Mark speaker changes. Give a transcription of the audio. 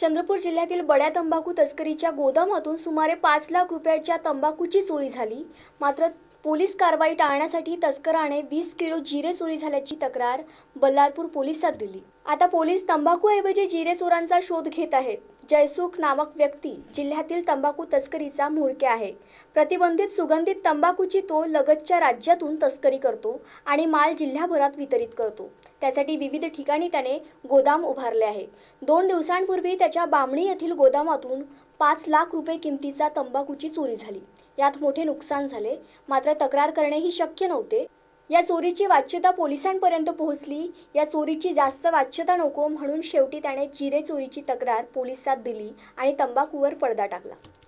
Speaker 1: चंद्रपूर जिल्ह्यातील बड्या तंबाखू तस्करीच्या गोदामातून सुमारे पाच लाख रुपयाच्या तंबाखूची चोरी झाली मात्र पोलीस कारवाई टाळण्यासाठी तस्कराने वीस किलो जिरे चोरी झाल्याची तक्रार बल्लारपूर पोलिसात दिली आता पोलीस तंबाखूऐवजी जिरे चोरांचा शोध घेत आहेत जयसुख नामक व्यक्ती जिल्ह्यातील तंबाखू तस्करीचा म्होरक्या आहे प्रतिबंधित सुगंधित तंबाखूची तो लगतच्या राज्यातून तस्करी करतो आणि माल जिल्ह्याभरात वितरित करतो त्यासाठी विविध ठिकाणी त्याने गोदाम उभारले आहे दोन दिवसांपूर्वी त्याच्या बामणी येथील गोदामातून पाच लाख रुपये किमतीचा तंबाखूची चोरी झाली यात मोठे नुकसान झाले मात्र तक्रार करणे ही शक्य नव्हते या चोरीची वाच्यता पोलिसांपर्यंत पोहोचली या चोरीची जास्त वाच्यता नको म्हणून शेवटी त्याने जिरे चोरीची तक्रार पोलिसात दिली आणि तंबाखूवर पडदा टाकला